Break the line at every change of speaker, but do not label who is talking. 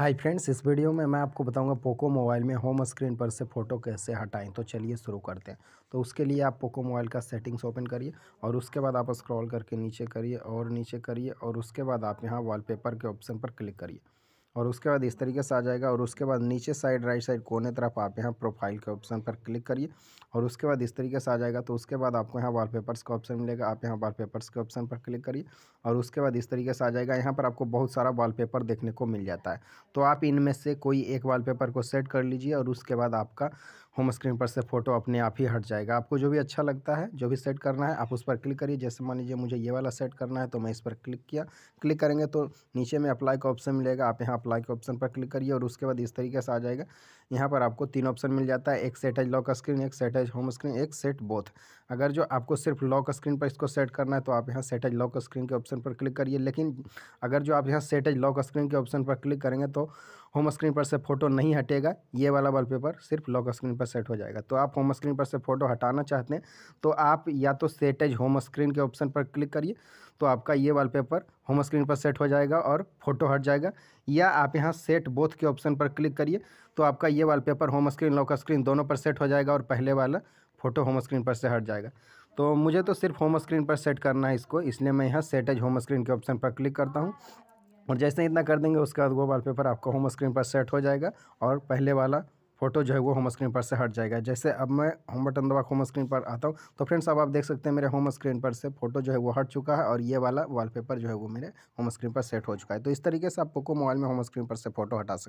hi friends इस video में मैं आपको बताऊंगा पोको मोबाइल में होम स्क्रीन पर से फ़ोटो कैसे हटाएं तो चलिए शुरू करते हैं तो उसके लिए आप पोको मोबाइल का सेटिंग्स ओपन करिए और उसके बाद आप स्क्रॉल करके नीचे करिए और नीचे करिए और उसके बाद आप यहाँ वॉलपेपर के ऑप्शन पर क्लिक करिए और उसके बाद इस तरीके से आ जाएगा और उसके बाद नीचे साइड राइट साइड कोने तरफ आप यहाँ प्रोफाइल के ऑप्शन पर क्लिक करिए और उसके बाद इस तरीके से आ जाएगा तो उसके बाद आपको यहाँ वॉलपेपर्स का ऑप्शन मिलेगा आप यहाँ वॉलपेपर्स के ऑप्शन पर क्लिक करिए और उसके बाद इस तरीके से आ जाएगा यहाँ पर आपको बहुत सारा वॉलपेपर देखने को मिल जाता है तो आप इनमें से कोई एक वॉलपेपर को सेट कर लीजिए और उसके बाद आपका होम स्क्रीन पर से फ़ोटो अपने आप ही हट जाएगा आपको जो भी अच्छा लगता है जो भी सेट करना है आप उस पर क्लिक करिए जैसे मान लीजिए मुझे ये वाला सेट करना है तो मैं इस पर क्लिक किया क्लिक करेंगे तो नीचे में अप्लाई का ऑप्शन मिलेगा आप यहाँ अप्लाई के ऑप्शन पर क्लिक करिए और उसके बाद इस तरीके से आ जाएगा यहाँ पर आपको तीन ऑप्शन मिल जाता है एक सेट एज लॉक स्क्रीन एक सेट एज होम स्क्रीन एक सेट बोथ अगर जो आपको सिर्फ लॉक स्क्रीन पर इसको सेट करना है तो आप यहाँ सेट एज लॉक स्क्रीन के ऑप्शन पर क्लिक करिए लेकिन अगर जो आप यहाँ सेट एज लॉक स्क्रीन के ऑप्शन पर क्लिक करेंगे तो होम स्क्रीन पर से फोटो नहीं हटेगा ये वाला पेपर सिर्फ लॉक स्क्रीन पर सेट हो जाएगा तो आप होम स्क्रीन पर से फोटो हटाना चाहते हैं तो आप या तो सेट एज होम स्क्रीन के ऑप्शन पर क्लिक करिए तो आपका ये वॉलपेपर होम स्क्रीन पर सेट हो जाएगा और फोटो हट जाएगा या आप यहाँ सेट बोथ के ऑप्शन पर क्लिक करिए तो आपका ये wallpaper home screen lock screen दोनों पर सेट हो जाएगा और पहले वाला फ़ोटो होम स्क्रीन पर से हट जाएगा तो मुझे तो सिर्फ होम स्क्रीन पर सेट करना है इसको इसलिए मैं यहाँ सेट एज होम स्क्रीन के ऑप्शन पर क्लिक करता हूँ और जैसे ही इतना कर देंगे उसके बाद वो वॉलपेपर आपका होम स्क्रीन पर सेट हो जाएगा और पहले वाला फोटो जो है वो होम स्क्रीन पर से हट जाएगा जैसे अब मैं होम बटन दबा होम स्क्रीन पर आता हूँ तो फ्रेंड्स अब आप देख सकते हैं मेरे होम स्क्रीन पर से फोटो जो है वो हट चुका है और ये वाला वॉलपेपर जो है वो मेरे होम स्क्रीन पर सेट हो चुका है तो इस तरीके से आप पोको मोबाइल में होम स्क्रीन पर से फोटो हटा सकते हैं